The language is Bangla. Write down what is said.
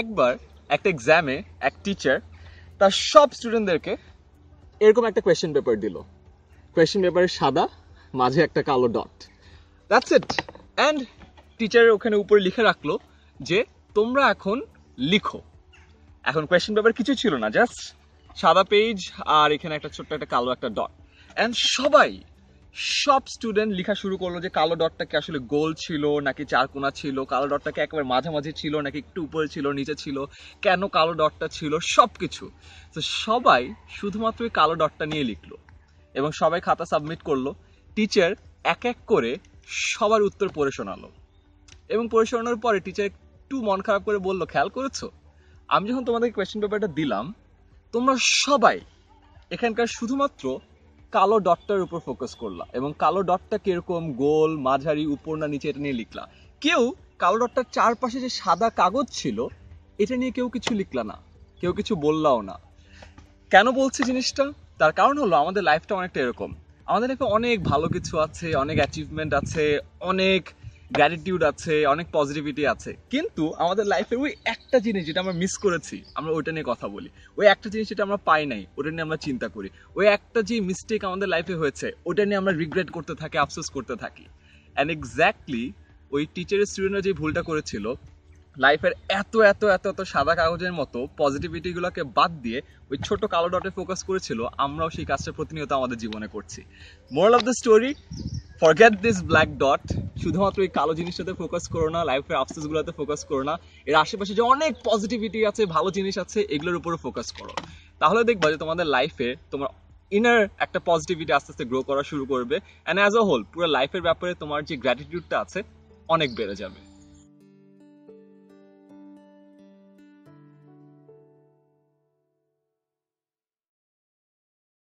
একবার একটা এক্সামে এক টিচার তার সব স্টুডেন্টদেরকে এরকম একটা কোয়েশ্চেন পেপার দিল কোয়েশ্চেন পেপারে সাদা মাঝে একটা কালো ডট দ্যাটস ইট অ্যান্ড টিচারের ওখানে উপরে লিখে রাখলো যে তোমরা এখন লিখো এখন কোয়েশ্চেন পেপার কিছু ছিল না জাস্ট সাদা পেজ আর এখানে একটা ছোট্ট একটা কালো একটা ডট অ্যান্ড সবাই সব স্টুডেন্ট লেখা শুরু করলো যে কালো ডটটাকে আসলে গোল ছিল নাকি চারকোনা ছিল কালো ডটটাকে একেবারে মাঝামাঝি ছিল নাকি একটু উপরে ছিল নিচে ছিল কেন কালো ডটটা ছিল সব কিছু তো সবাই শুধুমাত্র ওই কালো ডটটা নিয়ে লিখলো এবং সবাই খাতা সাবমিট করলো টিচার এক এক করে সবার উত্তর পড়ে শোনালো এবং পড়ে শোনানোর পরে টিচার একটু মন খারাপ করে বললো খেয়াল করেছো আমি যখন তোমাদের কোয়েশ্চেন পেপারটা দিলাম তোমরা সবাই এখানকার শুধুমাত্র কালো ডটটার উপর ফোকাস করলাম এবং কালো ডটটা কিরকম গোল মাঝারি উপর না নিচে এটা নিয়ে লিখলাম কেউ কালো ডটটার চারপাশে যে সাদা কাগজ ছিল এটা নিয়ে কেউ কিছু লিখলা না কেউ কিছু বললাও না কেন বলছে জিনিসটা তার কারণ হলো আমাদের লাইফটা অনেকটা এরকম আমাদের লাইফে অনেক ভালো কিছু আছে অনেক অ্যাচিভমেন্ট আছে অনেক গ্র্যাটিটিউড আছে অনেক পজিটিভিটি আছে কিন্তু আমাদের লাইফে ওই এক একটা জিনিস যেটা আমরা মিস করেছি আমরা ওইটা নিয়ে কথা বলি ওই একটা জিনিস যেটা আমরা পাই নাই ওটা নিয়ে আমরা চিন্তা করি ওই একটা যে মিস্টেক আমাদের লাইফে হয়েছে ওটা নিয়ে আমরা রিগ্রেট করতে থাকি আফসোস করতে থাকি অ্যান্ড এক্স্যাক্টলি ওই টিচারের স্টুডেন্টরা যে ভুলটা করেছিল লাইফের এত এত এত এত সাদা কাগজের মতো পজিটিভিটিগুলোকে বাদ দিয়ে ওই ছোট কালো ডটে ফোকাস করেছিল আমরাও সেই কাজটা প্রতিনিয়ত আমাদের জীবনে করছি moral of the story forget this black dot শুধুমাত্র এই কালো জিনিসটাতে ফোকাস করো না লাইফের আফসোসগুলোতে ফোকাস করো না এর আশেপাশে যে অনেক পজিটিভিটি আছে ভালো জিনিস আছে এগুলোর উপরে ফোকাস করো তাহলে দেখবো যে তোমাদের লাইফে তোমার ইনার একটা পজিটিভিটি আস্তে আস্তে গ্রো করা শুরু করবে অ্যান্ড অ্যাজ আ হোল পুরো লাইফের ব্যাপারে তোমার যে গ্র্যাটিটিউডটা আছে অনেক বেড়ে যাবে